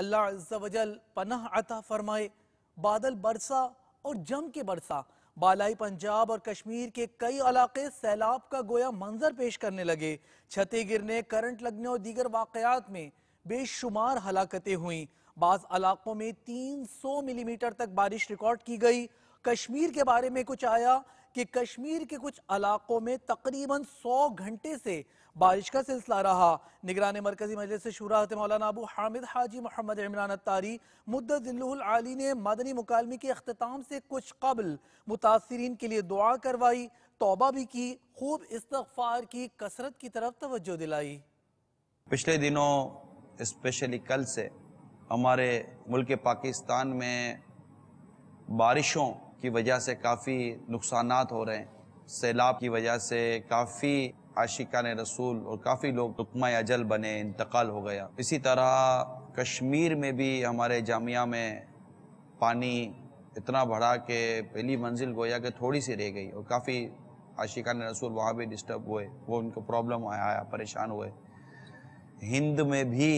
अल्लाह वजल पनाह अता फरमाए बादल बरसा और जम के बरसा बालाई पंजाब और कश्मीर के कई इलाके सैलाब का गोया मंजर पेश करने लगे छतें गिरने करंट लगने और दीगर वाकयात में बेशुमार हलाकते हुई बाज इलाकों में 300 मिलीमीटर तक बारिश रिकॉर्ड की गई कश्मीर के बारे में कुछ आया कि कश्मीर के कुछ इलाकों में तकरीबन 100 घंटे से बारिश का सिलसिला रहा निगरान मरकजी मजलिस शुरा मौलाना अबू हामिद हाजी मोहम्मद इमरान अतारी मुद्दतली ने मदनी मुकालमी के अख्ताम से कुछ कबल मुतासरीन के लिए दुआ करवाई तोबा भी की खूब इस्तफ़ार की कसरत की तरफ तोज्जो दिलाई पिछले दिनों स्पेशली कल से हमारे मुल्क पाकिस्तान में बारिशों की वजह से काफ़ी नुकसान हो रहे हैं सैलाब की वजह से काफ़ी आशिका ने रसूल और काफ़ी लोग रुकमा अजल बने इंतकाल हो गया इसी तरह कश्मीर में भी हमारे जामिया में पानी इतना भरा कि पहली मंजिल गोया कि थोड़ी सी रह गई और काफ़ी आशिका ने रसूल वहाँ भी डिस्टर्ब हुए वो उनको प्रॉब्लम आया परेशान हुए हिंद में भी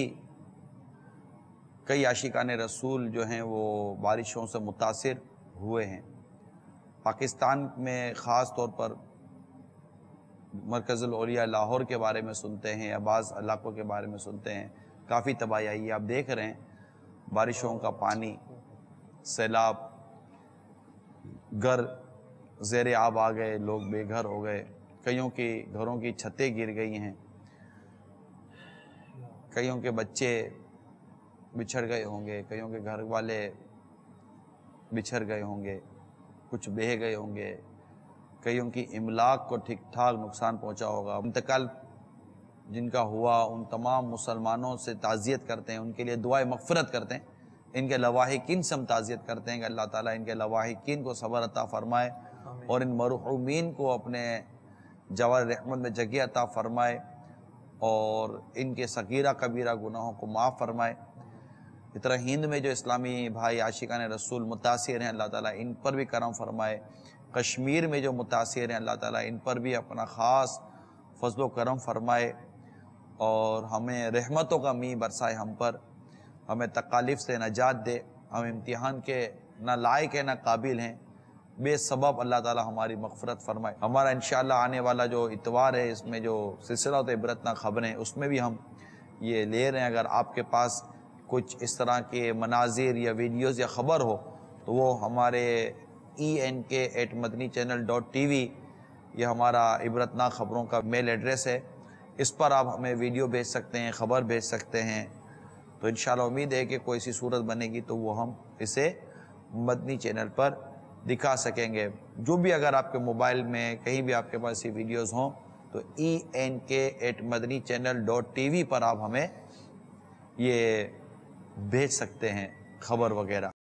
कई आशिका ने रसूल जो हैं वो बारिशों से मुतासर हुए हैं पाकिस्तान में ख़ास तौर पर मरकज़लिया लाहौर के बारे में सुनते हैं या बाज़ इलाक़ों के बारे में सुनते हैं काफ़ी तबाही आई है आप देख रहे हैं बारिशों का पानी सैलाब घर जेर आब आ गए लोग बेघर हो गए कईयों के घरों की छतें गिर गई हैं कईयों के बच्चे बिछड़ गए होंगे कईयों के घर वाले बिछड़ गए होंगे कुछ बह गए होंगे कईयों की इमलाक को ठीक ठाक नुकसान पहुंचा होगा इंतकाल जिनका हुआ उन तमाम मुसलमानों से ताज़ियत करते हैं उनके लिए दुआ मफ़रत करते हैं इनके लवाहिकिन से हम ताज़ियत करते हैं कि अल्लाह ताला इनके लवाहिकिन को सबर अता फ़रमाए और इन मरहूमिन को अपने जवार रहमत में जगह अता फ़रमाए और इनके सगीरा कबीरा गुनाहों को माफ़ फरमाए इस तरह हिंद में जो इस्लामी भाई आशिकान रसूल मुतासर हैं अल्लाह ताला इन पर भी करम फरमाए कश्मीर में जो मुतासर हैं अल्लाह ताला इन पर भी अपना ख़ास फजलो करम फरमाए और हमें रहमतों का मी बरसाए हम पर हमें तकालीफ से नजात दे हम इम्तिहान के ना लायक है ना काबिल हैं बेसबब अल्लाह ताला हमारी मगफरत फरमाए हमारा इन आने वाला जो इतवार है इसमें जो सिलसिला तो इबरतना ख़बरें उसमें भी हम ये ले रहे हैं अगर आपके पास कुछ इस तरह के मनाजिर या वीडियोस या ख़बर हो तो वो हमारे E N K at Madani channel dot T V ये हमारा इबरतनाक ख़बरों का मेल एड्रेस है इस पर आप हमें वीडियो भेज सकते हैं ख़बर भेज सकते हैं तो इन उम्मीद है कि कोई सी सूरत बनेगी तो वो हम इसे मदनी चैनल पर दिखा सकेंगे जो भी अगर आपके मोबाइल में कहीं भी आपके पास ये वीडियोज़ हों तो E N K at Madani channel dot T V पर आप हमें ये भेज सकते हैं खबर वगैरह